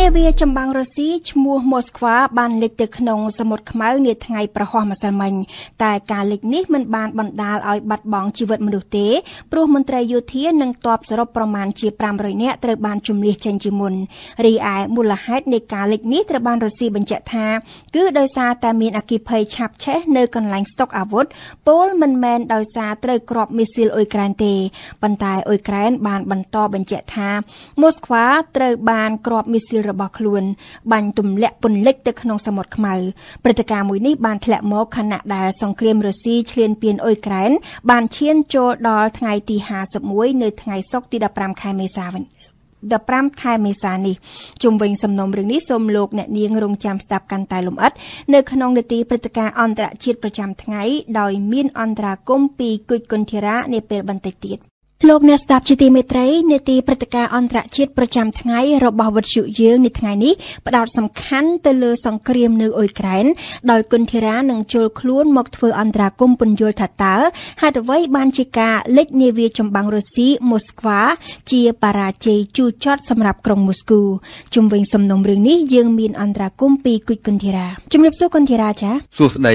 នាវាចម្បាំងរុស្ស៊ីឈ្មោះ Moskva បានលេចទៅក្នុង សមុទ្រខ្មៅ នាថ្ងៃប្រហោះម្សិលមិញតែការលេចនេះមិនបានបណ្ដាលឲ្យបាត់បង់ជីវិតមនុស្សទេព្រោះមន្ត្រីយោធានិងទ័ពសរុបប្រមាណជា500នាក់ត្រូវបានជំនះចេញជាមុនរីឯមូលហេតុនៃការលេចនេះត្រូវបានរុស្ស៊ីបញ្ជាក់ថាគឺដោយសារតែមានអគិភ័យឆាប់ឆេះ នៅកន្លែងស្តុកអាវុធពលមិនមែនដោយសារត្រូវគ្របមីស៊ីលអ៊ុយក្រែនទេប៉ុន្តែអ៊ុយក្រែនបាន បន្តបញ្ជាក់ថា Moskva ត្រូវបានគ្របមីស៊ីលរបស់ខ្លួនបាញ់ទម្លាក់ពន្លិចទៅក្នុងសមុទ្រខ្មៅព្រឹត្តិការណ៍មួយនេះបានធ្លាក់មកខណៈដែលសង្គ្រាមរុស្ស៊ីឈ្លានពានអ៊ុយក្រែន បានឈានចូលដល់ថ្ងៃទី51នៅថ្ងៃសុក្រទី15ខែមេសាវិញ15ខែមេសានេះជុំវិញសំណុំរឿងនេះសូមលោកអ្នកនាងរងចាំស្ដាប់កាន់តែលម្អិតនៅក្នុងនាទីព្រឹត្តិការណ៍អន្តរជាតិប្រចាំថ្ងៃដោយមាន អន្តរាគមន៍ពីគុជគុនធារានាពេលបន្តិចទៀតលោកអ្នកស្ដាប់ជាទីមេត្រីនេតិព្រឹត្តិការណ៍អន្តរជាតិប្រចាំថ្ងៃរបស់វិទ្យុយើងនៅថ្ងៃនេះផ្ដោតសំខាន់ទៅលើ សង្គ្រាម នៅអ៊ុយក្រែន ដោយគុនធីរានឹងជល់ខ្លួនមកធ្វើអន្តរាគមពន្យល់ថាតើហេតុអ្វីបានជាការលិចនាវាចម្បាំងរុស្ស៊ីម៉ូស្គវ៉ាជាបរាជ័យជូរចត់សម្រាប់ក្រុងម៉ូស្គូជុំវិញសំណុំរឿងនេះយើង មានអន្តរាគមពីគុជគុនធីរាជំរាបសួរគុនធីរាចាសួស្ដី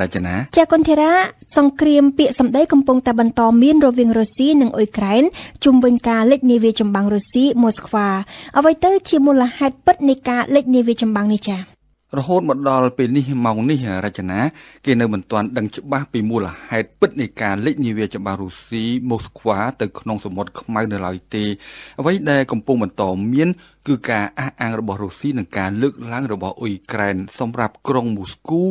រចនាចាគុនធីរាសង្គ្រាមពាកសម្ដីកំពុងតែបន្តមានរវាងរុស្ស៊ីនិងអ៊ុយក្រែនជំវិញការលិចនាវាចម្បាំងរុស្ស៊ីម៉ូស្គ្វាអ្វីទៅ ជាមូលហេតុពិតនៃការលិចនាវាចម្បាំងនេះចា៎រហូតមកដល់ពេលនេះម៉ោងនេះរចនាគេនៅមិនទាន់ដឹងច្បាស់ពីមូលហេតុពិតនៃការលិចនាវាចម្បាំងរុស្ស៊ីម៉ូស្គ្វាទៅក្នុងសមុទ្រខ្មៅនៅឡើយទេអ្វីដែលកំពុងបន្តមានគឺការអះអាងរបស់រុស្ស៊ីនិងការលើកឡើងរបស់អ៊ុយក្រែនសម្រាប់ក្រុងមូស្គូ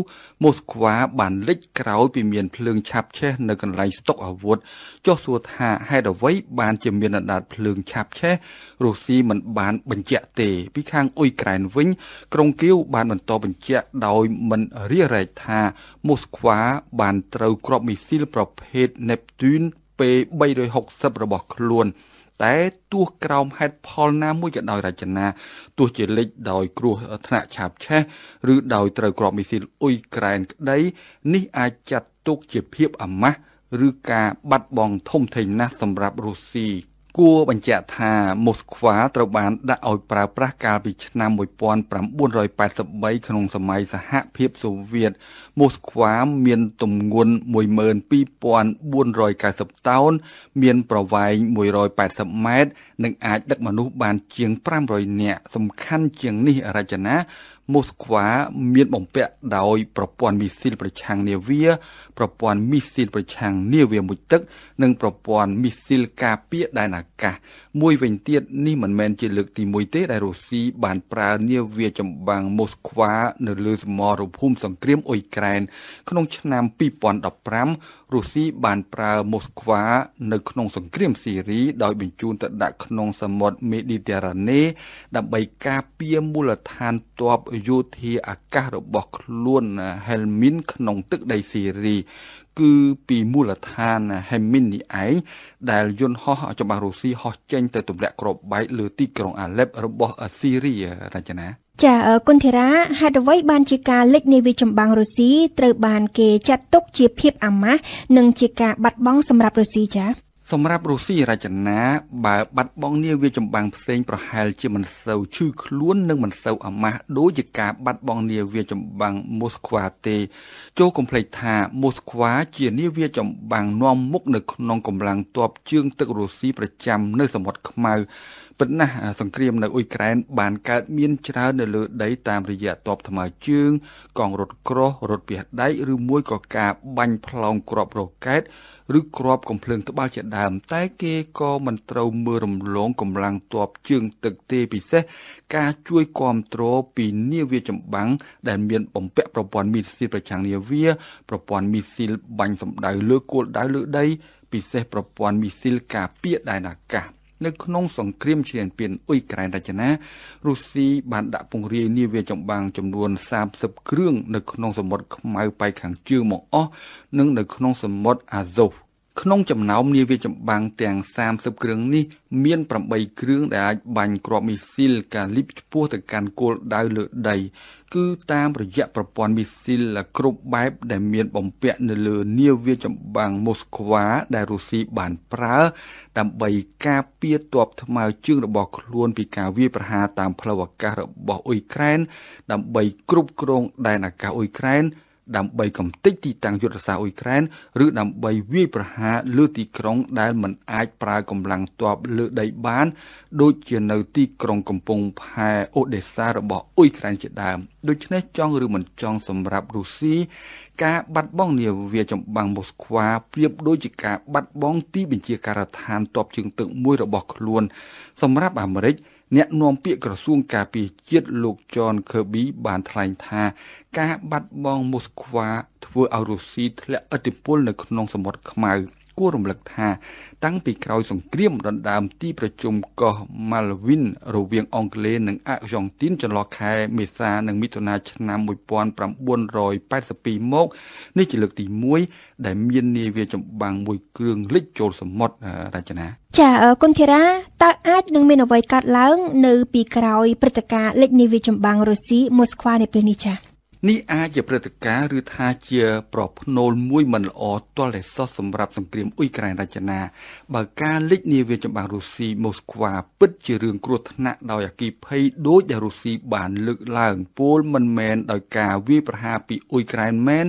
មូស្គវ៉ាបានលេចក្រោយពីមានភ្លើងឆាបឆេះនៅកន្លែងស្តុកអាវុធចុះសួរថាហេតុអ្វីបានជាមានអណ្ដាតភ្លើងឆាបឆេះរុស្ស៊ីមិនបានបញ្ជាក់ទេពីខាងអ៊ុយក្រែនវិញ ក្រុងគៀវបានបន្តបញ្ជាក់ដោយមិនរារែកថាមូស្គវ៉ាបានត្រូវគ្រាប់មីស៊ីលប្រភេទ Neptune P360 របស់ខ្លួន។តែទោះក្រោមហេតុផលណាមួយក៏ដោយរចនាទោះជាលិចដោយគ្រោះថ្នាក់ឆាបឆេះ ឬដោយត្រូវគ្រាប់មីស៊ីលអ៊ុយក្រែនក្តីនេះអាចចាត់ទុកជាភាពអាម៉ាស់ឬការបាត់បង់ធំធេងណាស់សម្រាប់រុស្ស៊ីគួរបញ្ជាក់ថាមូស្គវ៉ាត្រូវបានដាក់ឲ្យប្រើប្រាស់កាលពីឆ្នាំ1983ក្នុងសម័យសហភាពសូវៀតមូស្គវ៉ាមានទម្ងន់12490តោនមានប្រវែង180ម៉ែត្រនិងអាចដឹកមនុស្សបាន ជាង500នាក់សំខាន់ជាងនេះរចនាមូស្គវ៉ាមានបំពាក់ដោយប្រព័ន្ធមីស៊ីលប្រឆាំងនាវាប្រព័ន្ធមីស៊ីលប្រឆាំងនាវាមុជទឹក និងប្រព័ន្ធមីស៊ីលការពារដែនអាកាសមួយវិញទៀតនេះមិនមែនជាលើកទី1ទេ ដែលរុស្ស៊ីបានប្រើនាវាចម្បាំងមូស្គវ៉ានៅលើសមរភូមិសង្គ្រាមអ៊ុយក្រែន ក្នុងឆ្នាំ2015រុស្ស៊ីបានប្រើមូស្គវ៉ានៅក្នុង សង្គ្រាមស៊ីរីដោយបញ្ជូនទៅដាក់ក្នុងសមុទ្រមេឌីទែរ៉ាណេ ដើម្បីការពារមូលដ្ឋានទ័ពយោធាអាកាសរបស់ ខ្លួន Helmin ក្នុងទឹកដីស៊ីរី គឺពីមូលដ្ឋាន Helmin នេះឯងដែលយន្តហោះច្បាស់រុស្ស៊ីហោះចេញ ទៅទម្លាក់គ្រាប់បែកលើទីក្រុង Aleppo របស់ស៊ីរីរចនាចាគុនធីរាហេតុអ្វីបានជាការលិចនៃវាចម្បាំងរុស្ស៊ីត្រូវបានគេចាត់ទុកជាភាពអាម៉ាស់និងជាការបាត់បង់សម្រាប់រុស្ស៊ីចាសម្រាប់រុស្ស៊ីរចនាបើបាត់បង់នាវាចម្បាំងផ្សេងប្រហែលជាមិនសូវឈឺខ្លួននិងមិនសូវអាម៉ាស់ដូចជាការបាត់បង់នាវាចម្បាំងមូស្ខ្វាទេ ចូលកំភ្លេចថាមូស្ខ្វា ជានាវាចម្បាំងនាំមុខនៅក្នុងកម្លាំងទ័ពជើង ទឹករុស្ស៊ីប្រចាំ នៅ សមុទ្រខ្មៅពិតណាស់សង្គ្រាមនៅអ៊ុយក្រែន បានកើតមានច្រើននៅលើដីតាមរយៈតបថ្មើរជើងកងរថក្រោះរថពាសដែកឬមួយក៏ការបាញ់ផ្លោងគ្រាប់រ៉ុកែតឬគ្រាប់កំភ្លើងត្បាល់ជាដើម តែគេក៏មិនត្រូវមើលរំលងកម្លាំងទ័ពជើងទឹកទេពិសេសការជួយគ្រប់គ្រងពីនាវាចម្បាំងដែលមានបំពាក់ប្រព័ន្ធមីស៊ីលប្រឆាំងនាវាប្រព័ន្ធមីស៊ីលបាញ់សម្ដៅលើគោលដៅលើដី ពិសេសប្រព័ន្ធមីស៊ីលការពារដែនអាកាស។នៅក្នុងសង្គ្រាមឈ្លានពានអ៊ុយក្រែនរចនារុស្ស៊ីបានដាក់ពង្រាយនាវាចម្បាំងចំនួន30គ្រឿងនៅក្នុងសមុទ្រខ្មៅប៉ែកខាងជើងមកអស់និង នៅក្នុងសមុទ្រអាហ្សូវក្នុងចំណោមនាវាចម្បាំងទាំង30គ្រឿងនេះមាន8គ្រឿងដែលអាចបាញ់គ្រាប់មីស៊ីល កាលីបឆ្ពោះទៅកាន់គោលដៅលើដី គឺតាមរយៈប្រព័ន្ធមីស៊ីលគ្រប់បែបដែលមានបំពាក់នៅលើនាវាចម្បាំងម៉ូស្គវ៉ាដែលរុស្ស៊ីបានប្រើ ដើម្បីការពារទ័ពថ្មើរជើងរបស់ខ្លួនពីការវាយប្រហារតាមផ្លូវអាកាសរបស់អ៊ុយក្រែន ដើម្បីគ្រប់គ្រងដែនអាកាសអ៊ុយក្រែនដើម្បីកំទេចទីតាំងយុទ្ធសាស្ត្រអ៊ុយក្រែនឬដើម្បីវាយប្រហារលើទីក្រុង ដែលមិនអាចប្រើកម្លាំងទ័ពលើដីបាន ដូចជានៅ ទីក្រុងកំពង់ផែអូដេសារបស់អ៊ុយក្រែនជាដើមដូច្នេះចង់ឬមិនចង់សម្រាប់រុស្ស៊ីការបាត់បង់នាវាចម្បាំងមូស្គវ៉ាប្រៀបដូចជាការបាត់បង់ទីបញ្ជាការដ្ឋានទ័ពជើងទឹកមួយរបស់ខ្លួនសម្រាប់អាមេរិកអ្នកនាំពាក្យក្រសួងការពារជាតិលោក John Kirby បានថ្លែងថា ការបាត់បង់មូស្គវ៉ាធ្វើឲ្យរុស្ស៊ីធ្លាក់ឥទ្ធិពលនៅក្នុងសមុទ្រខ្មៅ។គួររំលឹកថា តាំងពីក្រោយ សង្គ្រាមដណ្ដើមទី ប្រជុំកោះម៉ាល់វីនរវាងអង់គ្លេសនិងអាក់យ៉ង់ទីនចន្លោះខែមេសានិងមិថុនាឆ្នាំ1982មកនេះជាលើកទី1ដែលមាននាវាចម្បាំងមួយគ្រឿងលិចចូលសមុទ្ររចនាចាគុណធីរាតើអាចនឹងមានអ្វីកើតឡើង នៅ ពីក្រោយព្រឹត្តិការណ៍លិចនាវាចម្បាំងរុស្ស៊ីមូស្គវ៉ានៅពេលនេះចានេះអាចជាព្រឹត្តិការណ៍ឬថាជាប្រភ្នូលមួយមិនល្អទាល់តែសោះសម្រាប់សង្គ្រាមអ៊ុយក្រែនរចនាបើការលិចនាវាចម្បាំងរុស្ស៊ីម៉ូស្គវ៉ាពិតជារឿងគ្រោះថ្នាក់ដោយអគិភ័យដោយដែលរុស្ស៊ីបានលើកឡើងពលមិនមែនដោយការវាយប្រហារពីអ៊ុយក្រែនមែន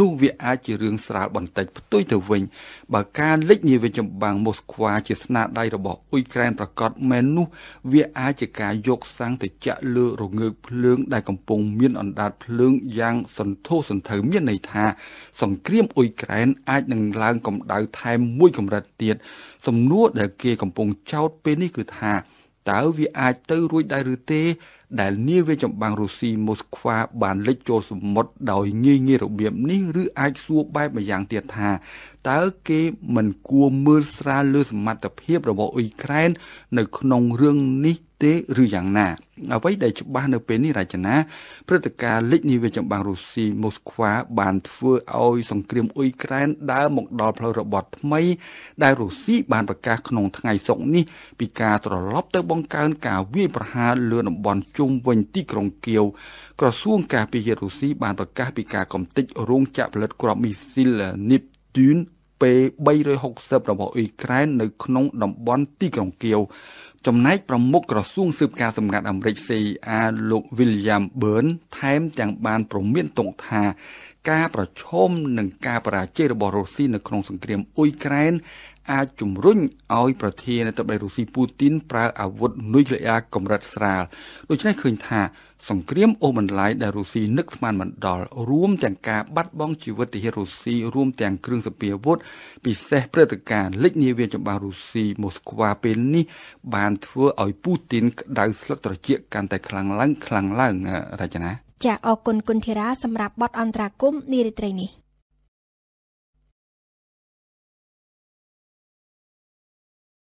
នោះវាអាចជារឿងស្រាលបន្តិចផ្ទុយទៅវិញបើការលិចនាវាចម្បាំងម៉ូស្គវ៉ាជាស្នាដៃរបស់អ៊ុយក្រែនប្រកាសមែននោះវាអាចជាការយកសាំងទៅចាក់លើរងើកភ្លើងដែលកំពុងមានអណ្ដាតភ្លើងងយ៉ាងសន្ធោសន្ធៅមានន័យថាសង្គ្រាមអ៊ុយក្រែន អាចនឹងឡើងកម្ដៅថែមមួយកម្រិតទៀតសំណួរដែលគេកំពុងចោទពេលនេះគឺថាតើវាអាចទៅរួចដែរឬទេ ដែលនាវាចម្បាំងរុស្ស៊ីម៉ូស្ខ្វាបានលេចចូលសមុទ្រដោយងាយងាយរបៀបនេះ ឬអាចសួរបែបម្យ៉ាងទៀតថាតើគេមិនគួរមើលស្រាលលើសមត្ថភាពរបស់អ៊ុយក្រែន នៅក្នុងរឿងនេះទេឬយ៉ាងណា អ្វីដែលច្បាស់នៅពេលនេះរចនាព្រឹត្តិការណ៍លិចនាវាចម្បាំងរុស្ស៊ីម៉ូស្គ្វាបានធ្វើឲ្យសង្គ្រាមអ៊ុយក្រែនដើរមកដល់ផ្លូវរបត់ថ្មីដែលរុស្ស៊ីបានប្រកាសក្នុងថ្ងៃសុក្រនេះពីការត្រឡប់ទៅបង្កើនការវាយប្រហារលើតំបន់ជុំវិញទីក្រុងគៀវក្រសួងការពារជាតិរុស្ស៊ីបានប្រកាសពីការកំទេចរោងចក្រផលិតគ្រាប់មីស៊ីល Neptune P360 របស់អ៊ុយក្រែននៅក្នុងតំបន់ទីក្រុងគៀវចំណែកប្រមុខក្រសួងស៊ើបការសម្ងាត់អាមេរិក CIA លោក William Burn ថែមទាំងបានប្រមានតុងថាការប្រឈមនឹងការបរាជ័យរបស់រុស្ស៊ីនៅក្នុងសង្គ្រាមអ៊ុយក្រែនអាចជំរុញឲ្យប្រធានាធិបតីរុស្ស៊ីពូទីនប្រើអាវុធនុយក្លេអ៊ែរកម្រិតស្រាលដូច្នេះឃើញថា សង្គ្រាមអូសបន្លាយដែលរុស្ស៊ីនឹកស្មានមិនដល់រួមទាំងការបាត់បង់ជីវិតទាហានរុស្ស៊ីរួមទាំងគ្រឿងសព្វាវុធពិសេសព្រឹត្តិការណ៍លិចនាវាចម្បារុស្ស៊ីម៉ូស្គវ៉ាពេលនេះ បានធ្វើឲ្យពូទីនក្តៅស្លឹកត្រចៀកកាន់តែខ្លាំងឡើងខ្លាំងឡើងរចនា។ចាអរគុណគុណធីរាសម្រាប់បទអន្តរាគមន៍នារីត្រីនេះ។